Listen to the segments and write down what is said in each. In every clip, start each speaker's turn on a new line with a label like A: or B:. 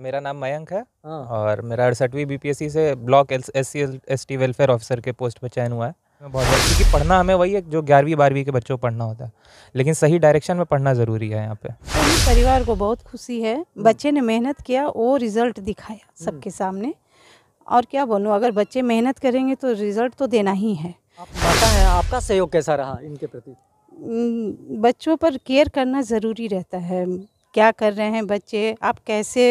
A: मेरा नाम मयंक है हाँ। और मेरा अड़सठवीं पी से block S C S T welfare officer के पोस्ट पर चयन हुआ है बहुत क्योंकि पढ़ना हमें वही है जो ग्यारहवीं बारहवीं के बच्चों को पढ़ना होता है लेकिन सही डायरेक्शन में पढ़ना ज़रूरी है यहाँ पे
B: परिवार को बहुत खुशी है बच्चे ने मेहनत किया वो रिज़ल्ट दिखाया हम्म। सबके सामने और क्या बोलूँ अगर बच्चे मेहनत करेंगे तो रिज़ल्ट तो देना ही है
C: पता है आपका सहयोग कैसा रहा इनके प्रति
B: बच्चों पर केयर करना ज़रूरी रहता है क्या कर रहे हैं बच्चे आप कैसे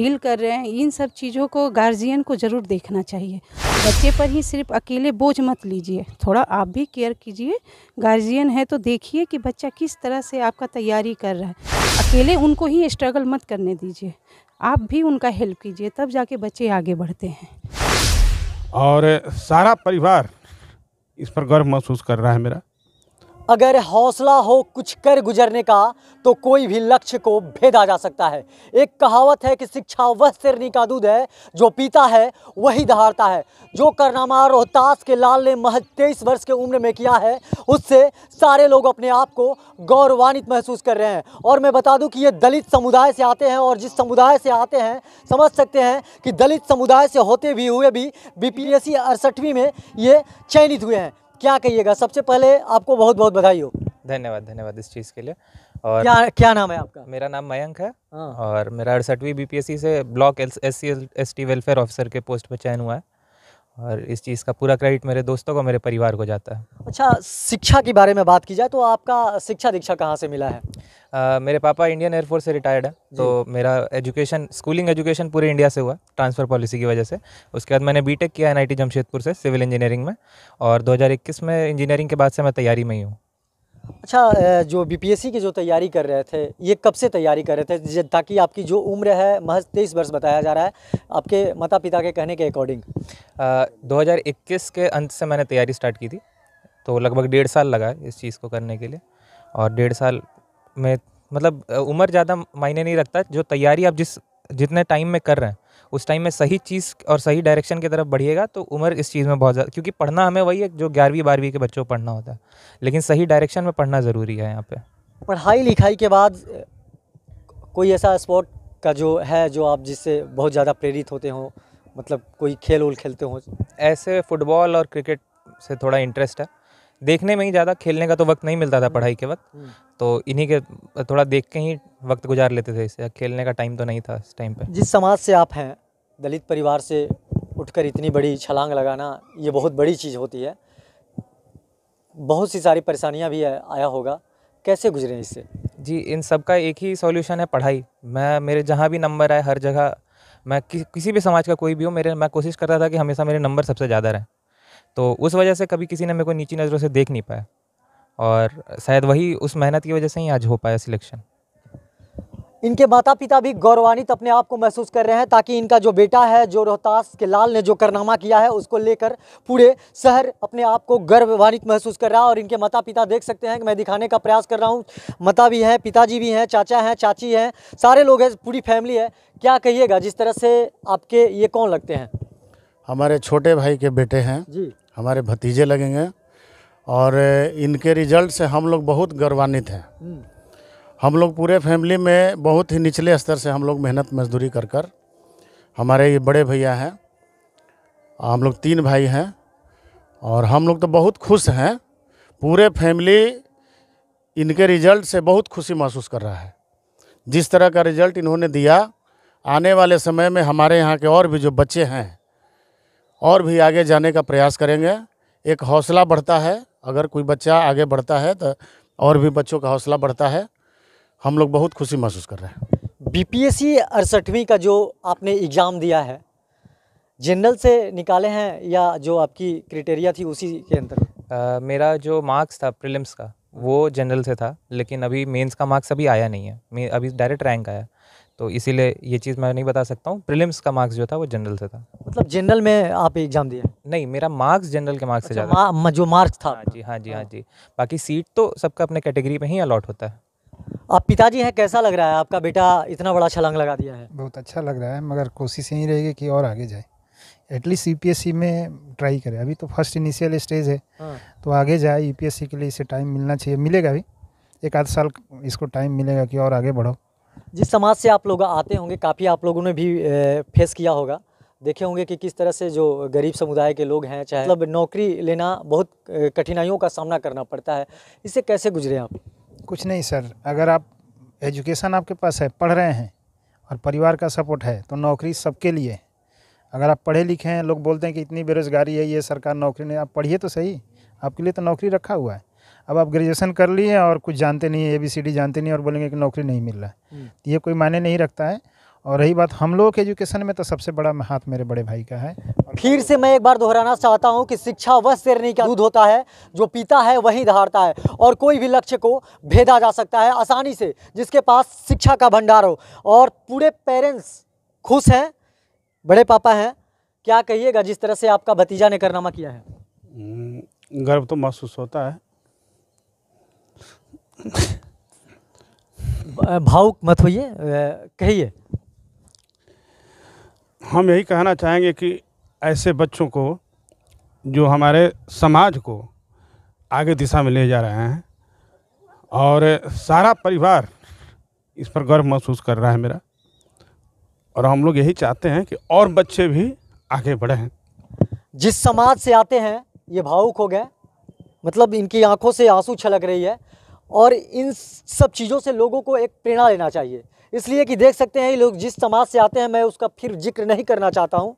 B: डील कर रहे हैं इन सब चीज़ों को गार्जियन को ज़रूर देखना चाहिए बच्चे पर ही सिर्फ अकेले बोझ मत लीजिए थोड़ा आप भी केयर कीजिए गार्जियन है तो देखिए कि बच्चा किस तरह से आपका तैयारी कर रहा है अकेले उनको ही स्ट्रगल मत करने दीजिए आप भी उनका हेल्प कीजिए तब जाके बच्चे आगे बढ़ते हैं और सारा परिवार इस पर गर्व महसूस कर रहा है मेरा अगर हौसला हो
C: कुछ कर गुजरने का तो कोई भी लक्ष्य को भेदा जा सकता है एक कहावत है कि शिक्षा वह सिरनी का दूध है जो पीता है वही दहाड़ता है जो करनामा रोहतास के लाल ने महज तेईस वर्ष के उम्र में किया है उससे सारे लोग अपने आप को गौरवान्वित महसूस कर रहे हैं और मैं बता दूं कि ये दलित समुदाय से आते हैं और जिस समुदाय से आते हैं समझ सकते हैं कि दलित समुदाय से होते भी हुए भी बी पी अड़सठवीं में ये चयनित हुए हैं क्या कहिएगा सबसे पहले आपको बहुत बहुत बधाई हो
A: धन्यवाद धन्यवाद इस चीज़ के लिए और क्या क्या नाम है आपका मेरा नाम मयंक है हाँ। और मेरा अड़सठवीं सी से block S C S T welfare officer के पोस्ट पर चयन हुआ है और इस चीज़ का पूरा क्रेडिट मेरे दोस्तों को मेरे परिवार को जाता है
C: अच्छा शिक्षा के बारे में बात की जाए तो आपका शिक्षा दीक्षा कहाँ से मिला है
A: आ, मेरे पापा इंडियन एयरफोर्स से रिटायर्ड है तो मेरा एजुकेशन स्कूलिंग एजुकेशन पूरे इंडिया से हुआ ट्रांसफ़र पॉलिसी की वजह से उसके बाद मैंने बीटेक किया एन जमशेदपुर से सिविल इंजीनियरिंग में और 2021 में इंजीनियरिंग के बाद से मैं तैयारी में ही हूँ
C: अच्छा जो बीपीएससी की जो तैयारी कर रहे थे ये कब से तैयारी कर रहे थे ताकि आपकी जो उम्र है महज तेईस वर्ष बताया जा रहा है आपके माता पिता के कहने के अकॉर्डिंग 2021
A: के अंत से मैंने तैयारी स्टार्ट की थी तो लगभग डेढ़ साल लगा इस चीज़ को करने के लिए और डेढ़ साल में मतलब उम्र ज़्यादा मायने नहीं रखता जो तैयारी आप जिस जितने टाइम में कर रहे हैं उस टाइम में सही चीज़ और सही डायरेक्शन की तरफ बढ़िएगा तो उम्र इस चीज़ में बहुत ज़्यादा क्योंकि पढ़ना हमें वही है जो ग्यारहवीं बारहवीं के बच्चों को पढ़ना होता है लेकिन सही डायरेक्शन में पढ़ना ज़रूरी है यहाँ
C: पर पढ़ाई लिखाई के बाद कोई ऐसा स्पोर्ट का जो है जो आप जिससे बहुत ज़्यादा प्रेरित होते हो मतलब कोई खेल उल खेलते हो ऐसे फुटबॉल
A: और क्रिकेट से थोड़ा इंटरेस्ट है देखने में ही ज़्यादा खेलने का तो वक्त नहीं मिलता था हम्म। पढ़ाई के वक्त हम्म। तो इन्हीं के थोड़ा देख के ही वक्त गुजार लेते थे इससे खेलने का टाइम तो नहीं था इस टाइम पर जिस
C: समाज से आप हैं दलित परिवार से उठकर इतनी बड़ी छलांग लगाना ये बहुत बड़ी चीज़ होती है बहुत सी सारी परेशानियाँ भी आया होगा
A: कैसे गुजरे इससे जी इन सब का एक ही सॉल्यूशन है पढ़ाई मैं मेरे जहाँ भी नंबर आए हर जगह मैं कि, किसी भी समाज का कोई भी हो मेरे मैं कोशिश करता था कि हमेशा मेरे नंबर सबसे ज़्यादा रहें तो उस वजह से कभी किसी ने मेरे को नीची नज़रों से देख नहीं पाया और शायद वही उस मेहनत की वजह से ही आज हो पाया सिलेक्शन
C: इनके माता पिता भी गौरवान्वित अपने आप को महसूस कर रहे हैं ताकि इनका जो बेटा है जो रोहतास के लाल ने जो करनामा किया है उसको लेकर पूरे शहर अपने आप को गर्ववान्वित महसूस कर रहा है और इनके माता पिता देख सकते हैं कि मैं दिखाने का प्रयास कर रहा हूँ माता भी हैं पिताजी भी हैं चाचा हैं चाची हैं सारे लोग हैं पूरी फैमिली है क्या कहिएगा जिस तरह से आपके ये कौन लगते हैं
B: हमारे छोटे भाई के बेटे हैं जी हमारे भतीजे लगेंगे और इनके रिजल्ट से हम लोग बहुत गौरवान्वित हैं हम्म। हम लोग पूरे फैमिली में बहुत ही निचले स्तर से हम लोग मेहनत मजदूरी कर कर हमारे ये बड़े भैया हैं हम लोग तीन भाई हैं और हम लोग तो बहुत खुश हैं पूरे फैमिली इनके रिजल्ट से बहुत खुशी महसूस कर रहा है जिस तरह का रिजल्ट इन्होंने दिया आने वाले समय में हमारे यहाँ के और भी जो बच्चे हैं और भी आगे जाने का प्रयास करेंगे एक हौसला बढ़ता है अगर कोई बच्चा आगे बढ़ता है तो और भी बच्चों का हौसला बढ़ता है हम लोग बहुत खुशी महसूस कर रहे हैं बी पी एस सी अड़सठवीं का
C: जो आपने एग्ज़ाम दिया है जनरल से निकाले हैं या जो आपकी क्रिटेरिया थी उसी के अंदर मेरा जो मार्क्स था प्रिलिम्स का वो जनरल से था
A: लेकिन अभी मेंस का मार्क्स अभी आया नहीं है अभी डायरेक्ट रैंक आया तो इसीलिए ये चीज़ मैं नहीं बता सकता हूँ प्रिलिम्स का मार्क्स जो था वो जनरल से था
C: मतलब जनरल में आप एग्जाम दिए नहीं मेरा मार्क्स
A: जनरल के मार्क्स अच्छा, से ज़्यादा मा, जो मार्क्स था हाँ जी हाँ जी हाँ जी बाकी सीट तो सबका अपने कैटेगरी में ही अलॉट होता है हाँ।
C: आप पिताजी हैं कैसा लग रहा है आपका बेटा इतना बड़ा छलांग लगा दिया है
A: बहुत अच्छा लग रहा है मगर कोशिश यही रहेगी कि और आगे जाए एटलीस्ट यू में ट्राई करें अभी तो फर्स्ट इनिशियल स्टेज है हाँ। तो आगे जाए यू के लिए इसे टाइम मिलना चाहिए मिलेगा अभी एक आध साल इसको टाइम मिलेगा कि और आगे बढ़ो
C: जिस समाज से आप लोग आते होंगे काफ़ी आप लोगों ने भी फेस किया होगा देखे होंगे कि किस तरह से जो गरीब समुदाय के लोग हैं चाहे मतलब नौकरी लेना बहुत कठिनाइयों का सामना करना पड़ता है इससे कैसे गुजरे आप
A: कुछ नहीं सर अगर आप एजुकेशन आपके पास है पढ़ रहे हैं और परिवार का सपोर्ट है तो नौकरी सबके लिए अगर आप पढ़े लिखे हैं लोग बोलते हैं कि इतनी बेरोज़गारी है ये सरकार नौकरी नहीं आप पढ़िए तो सही आपके लिए तो नौकरी रखा हुआ है अब आप ग्रेजुएशन कर लिए और कुछ जानते नहीं है ए बी सी डी जानते नहीं और बोलेंगे कि नौकरी नहीं मिल रहा है हम्म। ये कोई मायने नहीं रखता है और रही बात हम
C: लोगों के एजुकेशन में तो सबसे बड़ा हाथ मेरे बड़े भाई का है फिर से मैं एक बार दोहराना चाहता हूं कि शिक्षा वह शेरनी का दूध होता है जो पीता है वही धारता है और कोई भी लक्ष्य को भेदा जा सकता है आसानी से जिसके पास शिक्षा का भंडार हो और पूरे पेरेंट्स खुश हैं बड़े पापा हैं क्या कहिएगा जिस तरह से आपका भतीजा ने करनामा किया है
B: हम्म, गर्व तो महसूस होता है भावुक मत होइए कहिए हम यही कहना चाहेंगे कि ऐसे बच्चों को जो हमारे समाज को आगे दिशा में ले जा रहे हैं और सारा परिवार इस पर गर्व महसूस कर रहा है मेरा और हम लोग यही चाहते हैं कि और बच्चे भी आगे हैं जिस समाज से आते
C: हैं ये भावुक हो गए मतलब इनकी आंखों से आंसू छलक रही है और इन सब चीज़ों से लोगों को एक प्रेरणा लेना चाहिए इसलिए कि देख सकते हैं ये लोग जिस समाज से आते हैं मैं उसका फिर जिक्र नहीं करना चाहता हूँ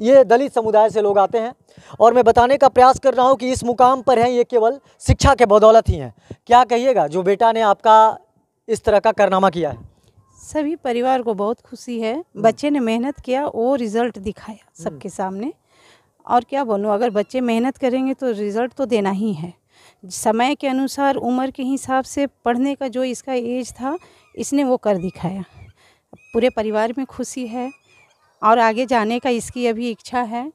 C: ये दलित समुदाय से लोग आते हैं और मैं बताने का प्रयास कर रहा हूँ कि इस मुकाम पर हैं ये केवल शिक्षा के बदौलत ही हैं क्या कहिएगा जो बेटा ने आपका इस तरह का कारनामा किया है
B: सभी परिवार को बहुत खुशी है बच्चे ने मेहनत किया वो रिज़ल्ट दिखाया सबके हम्म। सामने और क्या बोलूँ अगर बच्चे मेहनत करेंगे तो रिज़ल्ट तो देना ही है समय के अनुसार उम्र के हिसाब से पढ़ने का जो इसका एज था इसने वो कर दिखाया पूरे परिवार में खुशी है और आगे जाने का इसकी अभी इच्छा है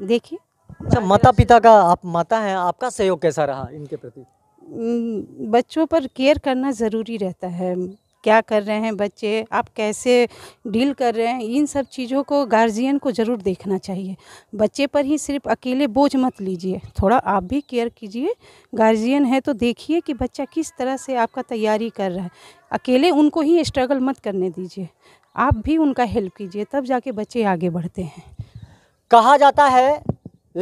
B: देखिए अच्छा माता
C: पिता का आप माता हैं आपका सहयोग कैसा रहा इनके प्रति
B: बच्चों पर केयर करना ज़रूरी रहता है क्या कर रहे हैं बच्चे आप कैसे डील कर रहे हैं इन सब चीज़ों को गार्जियन को ज़रूर देखना चाहिए बच्चे पर ही सिर्फ अकेले बोझ मत लीजिए थोड़ा आप भी केयर कीजिए गार्जियन है तो देखिए कि बच्चा किस तरह से आपका तैयारी कर रहा है अकेले उनको ही स्ट्रगल मत करने दीजिए आप भी उनका हेल्प कीजिए तब जाके बच्चे आगे बढ़ते हैं कहा जाता है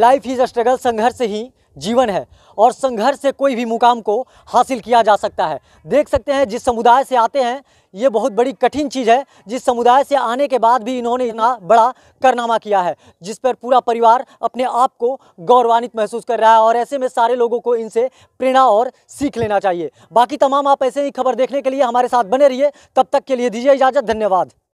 B: लाइफ इज़
C: स्ट्रगल संघर्ष ही जीवन है और संघर्ष से कोई भी मुकाम को हासिल किया जा सकता है देख सकते हैं जिस समुदाय से आते हैं ये बहुत बड़ी कठिन चीज़ है जिस समुदाय से आने के बाद भी इन्होंने इतना बड़ा करनामा किया है जिस पर पूरा परिवार अपने आप को गौरवान्वित महसूस कर रहा है और ऐसे में सारे लोगों को इनसे प्रेरणा और सीख लेना चाहिए बाकी तमाम आप ऐसे ही खबर देखने के लिए हमारे साथ बने रहिए तब तक के लिए दीजिए इजाज़त धन्यवाद